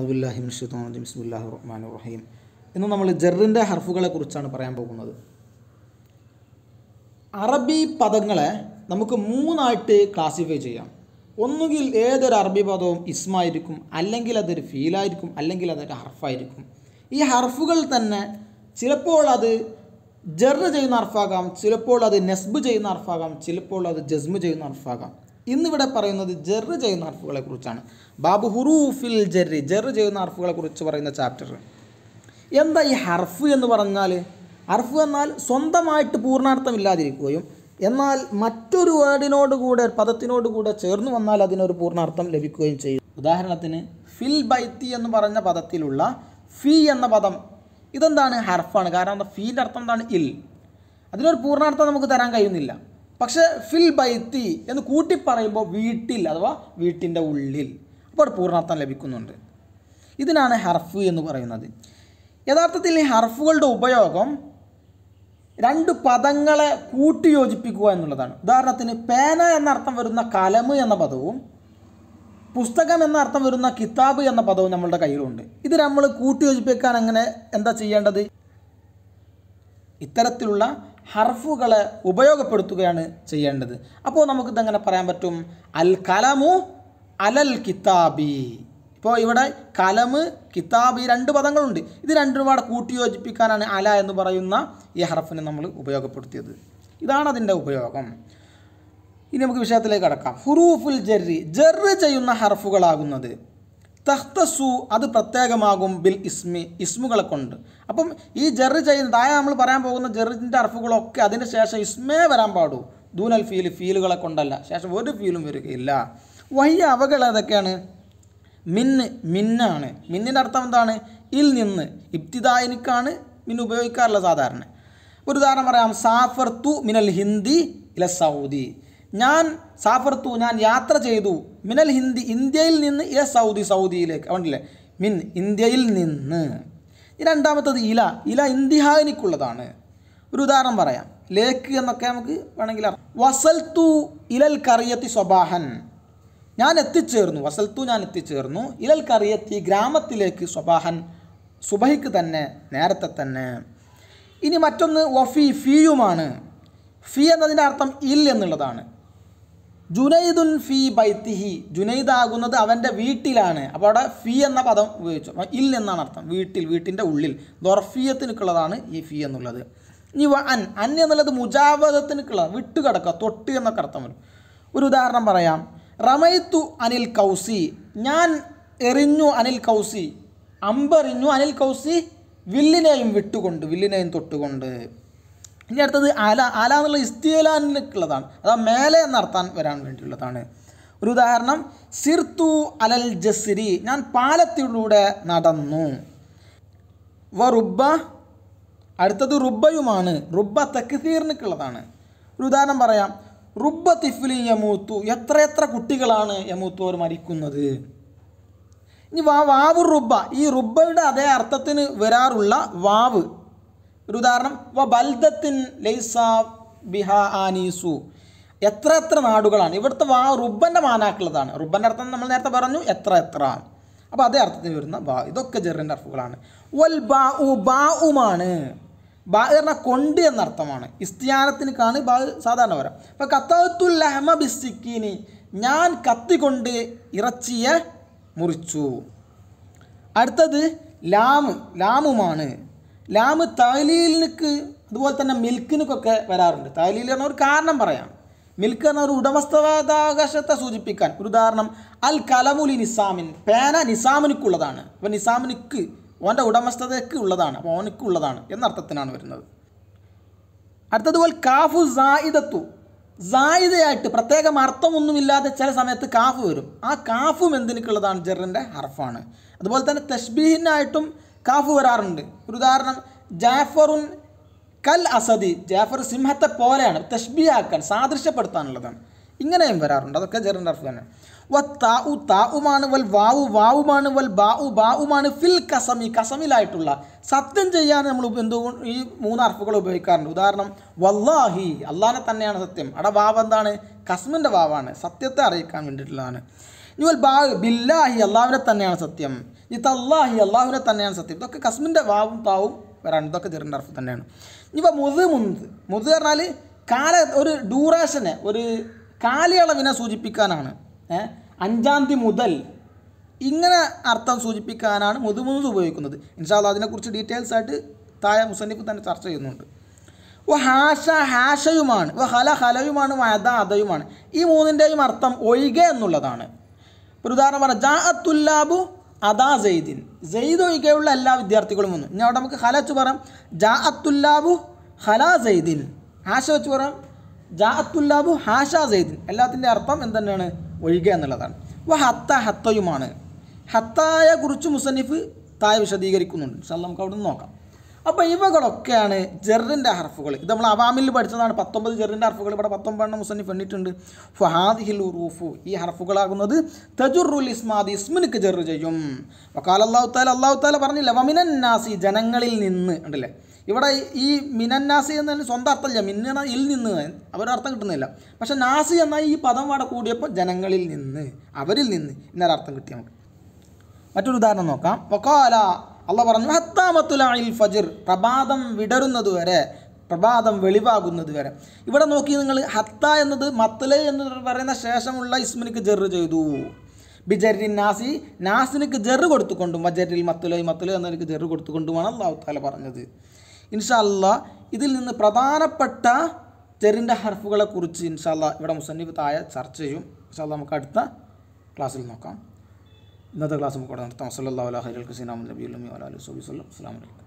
അബുല്ലാഹിം ഇന്ന് നമ്മൾ ജെറിൻ്റെ ഹർഫുകളെ കുറിച്ചാണ് പറയാൻ പോകുന്നത് അറബി പദങ്ങളെ നമുക്ക് മൂന്നായിട്ട് ക്ലാസിഫൈ ചെയ്യാം ഒന്നുകിൽ ഏതൊരു അറബി പദവും ഇസ്മായിരിക്കും അല്ലെങ്കിൽ അതൊരു ഫീലായിരിക്കും അല്ലെങ്കിൽ അതൊരു ഹർഫായിരിക്കും ഈ ഹർഫുകൾ തന്നെ ചിലപ്പോൾ അത് ജെറ് ചെയ്യുന്ന ഹർഫാകാം ചിലപ്പോൾ അത് നെസ്ബ് ചെയ്യുന്ന ഹർഫാകാം ചിലപ്പോൾ അത് ജസ്മ് ചെയ്യുന്ന ഹർഫാകാം ഇന്നിവിടെ പറയുന്നത് ജെറ് ചെയ്യുന്ന അർഫുകളെ കുറിച്ചാണ് ബാബു ഹുറൂഫിൽ ജെറി ജെറ് ചെയ്യുന്ന അർഫുകളെ കുറിച്ച് പറയുന്ന ചാപ്റ്റർ എന്താ ഈ ഹർഫ് എന്ന് പറഞ്ഞാൽ ഹർഫ് എന്നാൽ സ്വന്തമായിട്ട് പൂർണ്ണാർത്ഥമില്ലാതിരിക്കുകയും എന്നാൽ മറ്റൊരു വേർഡിനോട് കൂടെ പദത്തിനോട് കൂടെ ചേർന്ന് വന്നാൽ അതിനൊരു പൂർണ്ണാർത്ഥം ലഭിക്കുകയും ചെയ്യും ഉദാഹരണത്തിന് ഫിൽ ബൈത്തി എന്ന് പറഞ്ഞ പദത്തിലുള്ള ഫി എന്ന പദം ഇതെന്താണ് ഹർഫാണ് കാരണം എന്താ ഫീൻ്റെ അർത്ഥം എന്താണ് ഇൽ അതിനൊരു പൂർണ്ണാർത്ഥം നമുക്ക് തരാൻ കഴിയുന്നില്ല പക്ഷേ ഫിൽ ബൈത്തി എന്ന് കൂട്ടി പറയുമ്പോൾ വീട്ടിൽ അഥവാ വീട്ടിൻ്റെ ഉള്ളിൽ അപ്പോൾ പൂർണ്ണാർത്ഥം ലഭിക്കുന്നുണ്ട് ഇതിനാണ് ഹർഫ് എന്ന് പറയുന്നത് യഥാർത്ഥത്തിൽ ഈ ഹർഫുകളുടെ ഉപയോഗം രണ്ട് പദങ്ങളെ കൂട്ടിയോജിപ്പിക്കുക എന്നുള്ളതാണ് ഉദാഹരണത്തിന് പേന എന്നർത്ഥം വരുന്ന കലമ് എന്ന പദവും പുസ്തകം എന്ന അർത്ഥം വരുന്ന കിതാബ് എന്ന പദവും നമ്മളുടെ കയ്യിലുണ്ട് ഇത് നമ്മൾ കൂട്ടിയോജിപ്പിക്കാൻ അങ്ങനെ എന്താ ചെയ്യേണ്ടത് ഇത്തരത്തിലുള്ള ഹർഫുകളെ ഉപയോഗപ്പെടുത്തുകയാണ് ചെയ്യേണ്ടത് അപ്പോൾ ഇതെങ്ങനെ പറയാൻ പറ്റും അൽ കലമു അലൽ കിതാബി ഇപ്പോൾ ഇവിടെ കലമ് കിതാബ് ഈ രണ്ട് പദങ്ങളുണ്ട് ഇത് രണ്ടും കൂടെ കൂട്ടിയോജിപ്പിക്കാനാണ് അല എന്ന് പറയുന്ന ഈ ഹർഫിനെ നമ്മൾ ഉപയോഗപ്പെടുത്തിയത് ഇതാണ് അതിൻ്റെ ഉപയോഗം ഇനി നമുക്ക് വിഷയത്തിലേക്ക് കടക്കാം ഹുറൂഫുൽ ജെറി ജെറ് ചെയ്യുന്ന ഹർഫുകളാകുന്നത് തഹ്തസു അത് പ്രത്യേകമാകും ബിൽ ഇസ്മി ഇസ്മുകളെ കൊണ്ട് അപ്പം ഈ ജെറ് ചെയ്യുന്ന താഴെ നമ്മൾ പറയാൻ പോകുന്ന ജെറിൻ്റെ അർഫുകളൊക്കെ അതിന് ശേഷം ഇസ്മേ വരാൻ പാടൂ ദൂനൽ ഫീൽ ഫീലുകളെ കൊണ്ടല്ല ശേഷം ഒരു ഫീലും വരികയില്ല വഹിയ അവകൾ ഏതൊക്കെയാണ് മിന്ന് മിന്നാണ് മിന്നിൻ്റെ അർത്ഥം എന്താണ് ഇൽ നിന്ന് ഇബ്തിദായനിക്കാണ് മിന്ന് ഉപയോഗിക്കാറില്ല സാധാരണ ഒരു ഉദാഹരണം പറയാം സാഫർ തു മിനൽ ഹിന്ദി ഇല സൗദി ഞാൻ സാഫർത്തു ഞാൻ യാത്ര ചെയ്തു മിനൽ ഹിന്ദി ഇന്ത്യയിൽ നിന്ന് ഇല സൗദി സൗദിയിലേക്ക് അതുകൊണ്ടല്ലേ മിൻ ഇന്ത്യയിൽ നിന്ന് രണ്ടാമത്തത് ഇല ഇല ഇന്തിഹാനിക്കുള്ളതാണ് ഒരു ഉദാഹരണം പറയാം ലേക്ക് എന്നൊക്കെ നമുക്ക് വേണമെങ്കിൽ വസൽത്തു ഇലൽ കറിയത്തി സ്വബാഹൻ ഞാൻ എത്തിച്ചേർന്നു വസൽത്തു ഞാൻ എത്തിച്ചേർന്നു ഇലൽ കറിയത്തി ഗ്രാമത്തിലേക്ക് സ്വബാഹൻ സുബഹിക്ക് തന്നെ നേരത്തെ തന്നെ ഇനി മറ്റൊന്ന് വഫി ഫിയുമാണ് ഫി എന്നതിൻ്റെ അർത്ഥം ഇൽ എന്നുള്ളതാണ് ജുനൈദുൻ ഫി ബൈത്തിഹി ആകുന്നത് അവൻ്റെ വീട്ടിലാണ് അപ്പോൾ അവിടെ ഫി എന്ന പദം ഉപയോഗിച്ചു ഇൽ എന്നാണ് അർത്ഥം വീട്ടിൽ വീട്ടിൻ്റെ ഉള്ളിൽ ദൊർഫിയത്തിനൊക്കെയുള്ളതാണ് ഈ ഫി എന്നുള്ളത് ഇനി അൻ അൻ എന്നുള്ളത് മുജാവദത്തിനൊക്കെയുള്ള വിട്ടുകിടക്കുക തൊട്ട് എന്നൊക്കെ അർത്ഥം വരും ഒരു ഉദാഹരണം പറയാം റമൈത്തു അനിൽ കൗസി ഞാൻ എറിഞ്ഞു അനിൽ കൗസി അമ്പെറിഞ്ഞു അനിൽ കൗസി വില്ലിനെയും വിട്ടുകൊണ്ട് വില്ലിനെയും തൊട്ടുകൊണ്ട് ഇനി അടുത്തത് അല അല എന്നുള്ള ഇസ്തിയലാനിലേക്കുള്ളതാണ് അതാ മേലെ എന്നർത്ഥം വരാൻ വേണ്ടിയുള്ളതാണ് ഒരു ഉദാഹരണം സിർത്തു അലൽ ജസിരി ഞാൻ പാലത്തിലൂടെ നടന്നു വ റുബ അടുത്തത് റുബ്ബയുമാണ് റുബ്ബ തെക്കുതീർനിക്കുള്ളതാണ് ഒരു ഉദാഹരണം പറയാം റുബ്ബ തിഫിലി യമൂത്തു എത്ര കുട്ടികളാണ് അവർ മരിക്കുന്നത് ഇനി വാ വാവ് റുബ്ബ ഈ റുബ്ബയുടെ അതേ അർത്ഥത്തിന് വരാറുള്ള വാവ് ഒരു ഉദാഹരണം വ ബൽദത്തിൻ ലൈസ ബിഹ ആനീസു എത്ര എത്ര നാടുകളാണ് ഇവിടുത്തെ വാ റുബൻ്റെ മാനാക്കുള്ളതാണ് റുബൻ്റെ അർത്ഥം നമ്മൾ നേരത്തെ പറഞ്ഞു എത്ര എത്ര അപ്പോൾ അതേ അർത്ഥത്തിൽ വരുന്ന ബാ ഇതൊക്കെ ജെറിൻ്റെ അർഫുകളാണ് വൽ ബാ ഉ ബാ ഉമാണ് ബാ പറഞ്ഞാൽ കൊണ്ട് എന്നർത്ഥമാണ് ഇസ്തിയാനത്തിന് കാണി ബാ സാധാരണ വരാം അപ്പോൾ കത്തത്തുൽ ലഹമ ബിസ്റ്റിക്കീനി ഞാൻ കത്തി കൊണ്ട് ഇറച്ചിയെ മുറിച്ചു അടുത്തത് ലാമ് ലാമുമാണ് ലാമ് താലീലിനക്ക് അതുപോലെ തന്നെ മിൽക്കിനൊക്കെ വരാറുണ്ട് തായ്ലീൽ പറഞ്ഞ ഒരു കാരണം പറയാം മിൽക്ക് എന്ന ഒരു ഉടമസ്ഥവാദാവകാശത്തെ സൂചിപ്പിക്കാൻ ഒരു ഉദാഹരണം അൽ കലമുലി നിസാമിൻ പേന നിസാമിനുക്കുള്ളതാണ് അപ്പോൾ നിസാമിനുക്ക് ഓൻ്റെ ഉടമസ്ഥതയ്ക്ക് ഉള്ളതാണ് അപ്പോൾ ഓനക്ക് ഉള്ളതാണ് എന്നർത്ഥത്തിനാണ് വരുന്നത് അടുത്തതുപോലെ കാഫു സായിദത്തു സായിദയായിട്ട് പ്രത്യേകം അർത്ഥമൊന്നുമില്ലാതെ ചില സമയത്ത് കാഫ് വരും ആ കാഫും എന്തിനൊക്കെയുള്ളതാണ് ജെറിൻ്റെ ഹർഫാണ് അതുപോലെ തന്നെ തഷ്ബീഹിനായിട്ടും കാഫ് വരാറുണ്ട് ഒരു ഉദാഹരണം ജാഫറുൻ കൽ അസദി ജാഫർ സിംഹത്തെ പോലെയാണ് ആക്കാൻ സാദൃശ്യപ്പെടുത്താനുള്ളതാണ് ഇങ്ങനെയും വരാറുണ്ട് അതൊക്കെ ജെറിൻ അർഫ് തന്നെ വ താഉ താഉമാണ് വൽ വാവു വാവുമാണ് വൽ ബാഉ ബാഉമാണ് ഫിൽ കസമി കസമിലായിട്ടുള്ള സത്യം ചെയ്യാൻ നമ്മൾ എന്തുകൊണ്ട് ഈ മൂന്ന് അർഫുകൾ ഉപയോഗിക്കാറുണ്ട് ഉദാഹരണം വല്ലാഹി അള്ളാനെ തന്നെയാണ് സത്യം അവിടെ വാവ് എന്താണ് കസ്മിൻ്റെ വാവാണ് സത്യത്തെ അറിയിക്കാൻ വേണ്ടിയിട്ടുള്ളതാണ് ഇനി വൽ ബാ ബില്ലാഹി അള്ളാവിനെ തന്നെയാണ് സത്യം അള്ളാഹി അള്ളാഹുനെ തന്നെയാണ് സത്യം ഇതൊക്കെ കസ്മിൻ്റെ വാവും പാവും വരാണ് ഇതൊക്കെ ചെറിയ അർത്ഥം തന്നെയാണ് ഇനിയിപ്പോൾ മുത് മുന്ത് മുത് പറഞ്ഞാൽ കാല ഒരു ഡ്യൂറേഷനെ ഒരു കാലയളവിനെ സൂചിപ്പിക്കാനാണ് അഞ്ചാം തീയതി മുതൽ ഇങ്ങനെ അർത്ഥം സൂചിപ്പിക്കാനാണ് മുന്ത് ഉപയോഗിക്കുന്നത് ഇൻഷാല്ല അതിനെക്കുറിച്ച് ഡീറ്റെയിൽസ് ആയിട്ട് തായ മുസന്നിഫ് തന്നെ ചർച്ച ചെയ്യുന്നുണ്ട് വ ഹാഷ ഹാഷയുമാണ് വ ഹല ഹലയുമാണ് വയത അതയുമാണ് ഈ മൂന്നിൻ്റെയും അർത്ഥം ഒഴികെ എന്നുള്ളതാണ് ഒരു ഉദാഹരണം പറഞ്ഞാൽ ജാ അത്തുല്ലാബു അതാ സെയ്ദിൻ സെയ്ദ് ഒഴികെയുള്ള എല്ലാ വിദ്യാർത്ഥികളും വന്നു ഇനി അവിടെ നമുക്ക് ഹല പറയാം ജാ അത്തുല്ലാബു ഹല സെയ്ദിൻ ഹാഷ വെച്ച് പറയാം ജാ അത്തുല്ലാബു ഹാഷ സെയ്ദിൻ എല്ലാത്തിൻ്റെ അർത്ഥം എന്തന്നെയാണ് ഒഴികെ എന്നുള്ളതാണ് അപ്പോൾ ഹത്ത ഹത്തയുമാണ് ഹത്തായെ കുറിച്ച് മുസന്നിഫ് തായ വിശദീകരിക്കുന്നുണ്ട് നമുക്ക് അവിടെ നിന്ന് നോക്കാം അപ്പോൾ ഇവകളൊക്കെയാണ് ജെറിൻ്റെ ഹർഫുകൾ ഇത് നമ്മൾ അവാമിൽ പഠിച്ചതാണ് പത്തൊമ്പത് ജെറിൻ്റെ ഹർഫുകൾ ഇവിടെ പത്തൊമ്പതെണ്ണം മുസന്നിഫ് എണ്ണിട്ടുണ്ട് ഫഹാദ് ഹിൽ ഉറൂഫു ഈ ഹർഫുകളാകുന്നത് തജുറുൽ ഇസ്മാദ് ഇസ്മിനിക്ക് ജെറു ചെയ്യും വക്കാൽ അള്ളാഹു താല അള്ളാഹു താല പറഞ്ഞില്ല വമിനന്നാസി ജനങ്ങളിൽ നിന്ന് ഉണ്ടല്ലേ ഇവിടെ ഈ മിനന്നാസി തന്നെ സ്വന്തം അർത്ഥമില്ല മിന്നണ ഇൽ നിന്ന് അവരർത്ഥം കിട്ടുന്നില്ല പക്ഷെ നാസി എന്നാൽ ഈ പദം അവിടെ കൂടിയപ്പോൾ ജനങ്ങളിൽ നിന്ന് അവരിൽ നിന്ന് അർത്ഥം കിട്ടി നമുക്ക് മറ്റൊരു ഉദാഹരണം നോക്കാം വക്കാല അല്ല പറഞ്ഞു ഹത്താമത്തുലായിൽ ഫജിർ പ്രഭാതം വിടരുന്നതുവരെ പ്രഭാതം വെളിവാകുന്നത് വരെ ഇവിടെ നോക്കി നിങ്ങൾ ഹത്ത എന്നത് മത്തല എന്ന് പറയുന്ന ശേഷമുള്ള ഇസ്മിനിക്ക് ജെറ് ചെയ്തു ബിജറിൻ നാസി നാസിനിക്ക് ജെറ് കൊടുത്തുകൊണ്ടും വജറിൽ മത്തുലൈ മത്തുല എന്നതിന് ജെറ് കൊടുത്തുകൊണ്ടുമാണ് അള്ളാഹു താല പറഞ്ഞത് ഇൻഷല്ല ഇതിൽ നിന്ന് പ്രധാനപ്പെട്ട ജെറിൻ്റെ ഹർഫുകളെക്കുറിച്ച് ഇൻഷല്ല ഇവിടെ മുസന്നിഫ് തായ ചർച്ച ചെയ്യും ഇൻഷല്ല നമുക്ക് അടുത്ത ക്ലാസ്സിൽ നോക്കാം इन ക്ലാസ് നമുക്ക് ഇവിടെ നിർത്താം സല്ലാ അലഹി അൽ ഹുസീൻ അഹമ്മദ് നബി അലൈഹി വസ്ലം അസ്സാം വലൈക്കും